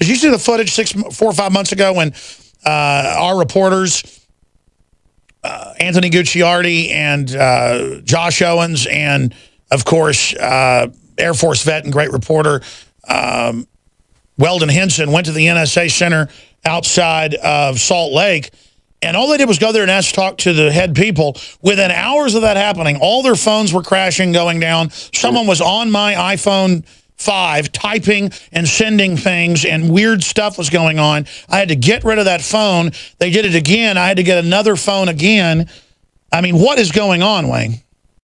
Because you see the footage six, four or five months ago when uh, our reporters, uh, Anthony Gucciardi and uh, Josh Owens, and of course, uh, Air Force vet and great reporter um, Weldon Henson went to the NSA Center outside of Salt Lake. And all they did was go there and ask to talk to the head people. Within hours of that happening, all their phones were crashing, going down. Someone was on my iPhone five typing and sending things and weird stuff was going on. I had to get rid of that phone. They did it again. I had to get another phone again. I mean, what is going on, Wayne?